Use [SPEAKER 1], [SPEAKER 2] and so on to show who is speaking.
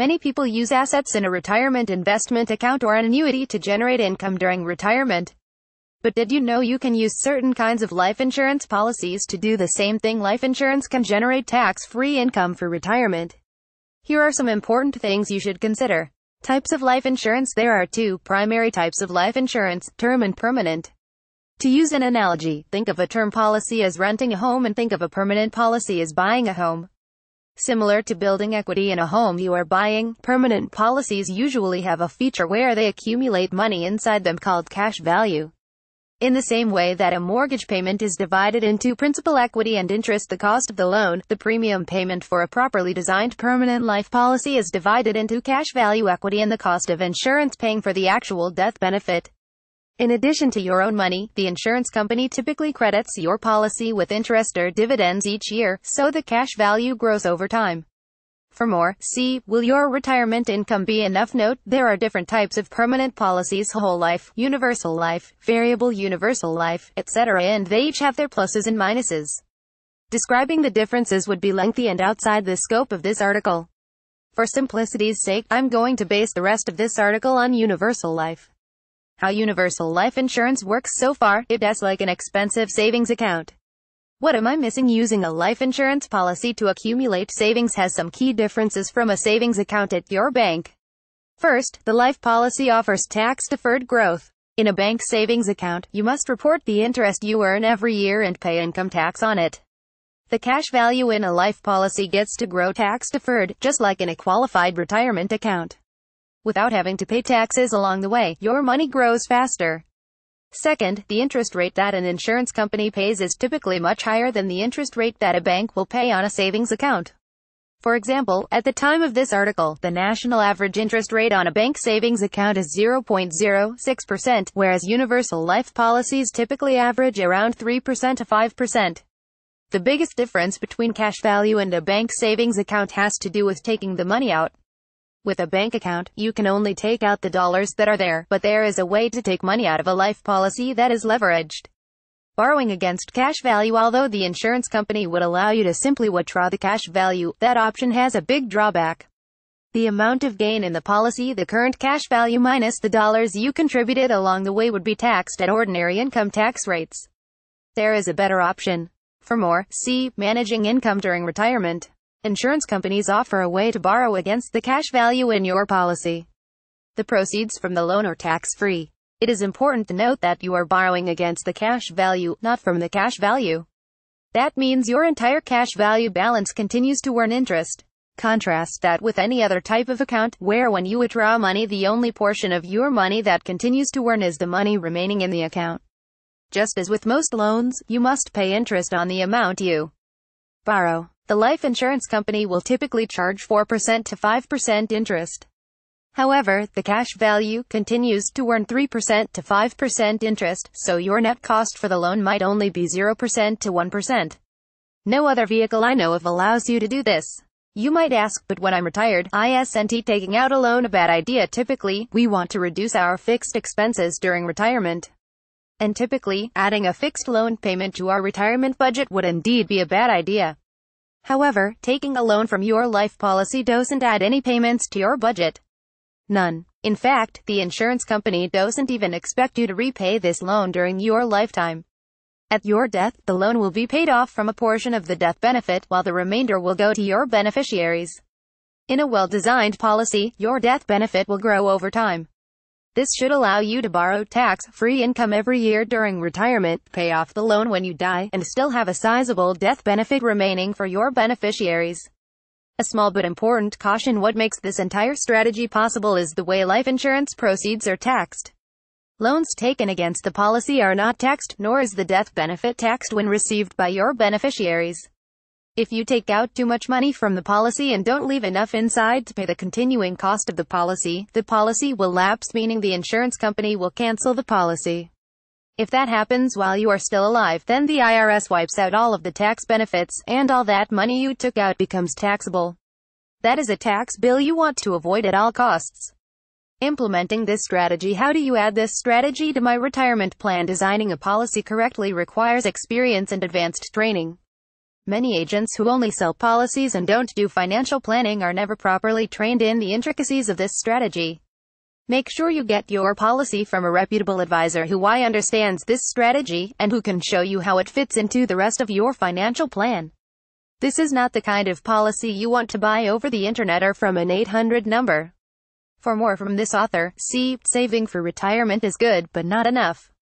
[SPEAKER 1] Many people use assets in a retirement investment account or an annuity to generate income during retirement. But did you know you can use certain kinds of life insurance policies to do the same thing? Life insurance can generate tax-free income for retirement. Here are some important things you should consider. Types of life insurance There are two primary types of life insurance, term and permanent. To use an analogy, think of a term policy as renting a home and think of a permanent policy as buying a home. Similar to building equity in a home you are buying, permanent policies usually have a feature where they accumulate money inside them called cash value. In the same way that a mortgage payment is divided into principal equity and interest the cost of the loan, the premium payment for a properly designed permanent life policy is divided into cash value equity and the cost of insurance paying for the actual death benefit. In addition to your own money, the insurance company typically credits your policy with interest or dividends each year, so the cash value grows over time. For more, see, will your retirement income be enough? Note, there are different types of permanent policies whole life, universal life, variable universal life, etc. and they each have their pluses and minuses. Describing the differences would be lengthy and outside the scope of this article. For simplicity's sake, I'm going to base the rest of this article on universal life. How universal life insurance works so far, it is like an expensive savings account. What am I missing? Using a life insurance policy to accumulate savings has some key differences from a savings account at your bank. First, the life policy offers tax deferred growth. In a bank savings account, you must report the interest you earn every year and pay income tax on it. The cash value in a life policy gets to grow tax deferred, just like in a qualified retirement account without having to pay taxes along the way. Your money grows faster. Second, the interest rate that an insurance company pays is typically much higher than the interest rate that a bank will pay on a savings account. For example, at the time of this article, the national average interest rate on a bank savings account is 0.06%, whereas universal life policies typically average around 3% to 5%. The biggest difference between cash value and a bank savings account has to do with taking the money out. With a bank account, you can only take out the dollars that are there, but there is a way to take money out of a life policy that is leveraged. Borrowing against cash value Although the insurance company would allow you to simply withdraw the cash value, that option has a big drawback. The amount of gain in the policy the current cash value minus the dollars you contributed along the way would be taxed at ordinary income tax rates. There is a better option. For more, see Managing Income During Retirement. Insurance companies offer a way to borrow against the cash value in your policy. The proceeds from the loan are tax-free. It is important to note that you are borrowing against the cash value, not from the cash value. That means your entire cash value balance continues to earn interest. Contrast that with any other type of account, where when you withdraw money the only portion of your money that continues to earn is the money remaining in the account. Just as with most loans, you must pay interest on the amount you borrow. The life insurance company will typically charge 4% to 5% interest. However, the cash value continues to earn 3% to 5% interest, so your net cost for the loan might only be 0% to 1%. No other vehicle I know of allows you to do this. You might ask, but when I'm retired, isn't taking out a loan a bad idea typically, we want to reduce our fixed expenses during retirement. And typically, adding a fixed loan payment to our retirement budget would indeed be a bad idea. However, taking a loan from your life policy doesn't add any payments to your budget. None. In fact, the insurance company doesn't even expect you to repay this loan during your lifetime. At your death, the loan will be paid off from a portion of the death benefit, while the remainder will go to your beneficiaries. In a well-designed policy, your death benefit will grow over time. This should allow you to borrow tax-free income every year during retirement, pay off the loan when you die, and still have a sizable death benefit remaining for your beneficiaries. A small but important caution what makes this entire strategy possible is the way life insurance proceeds are taxed. Loans taken against the policy are not taxed, nor is the death benefit taxed when received by your beneficiaries. If you take out too much money from the policy and don't leave enough inside to pay the continuing cost of the policy, the policy will lapse meaning the insurance company will cancel the policy. If that happens while you are still alive, then the IRS wipes out all of the tax benefits, and all that money you took out becomes taxable. That is a tax bill you want to avoid at all costs. Implementing this strategy How do you add this strategy to my retirement plan? Designing a policy correctly requires experience and advanced training. Many agents who only sell policies and don't do financial planning are never properly trained in the intricacies of this strategy. Make sure you get your policy from a reputable advisor who I understands this strategy and who can show you how it fits into the rest of your financial plan. This is not the kind of policy you want to buy over the internet or from an 800 number. For more from this author, see Saving for Retirement is Good but Not Enough.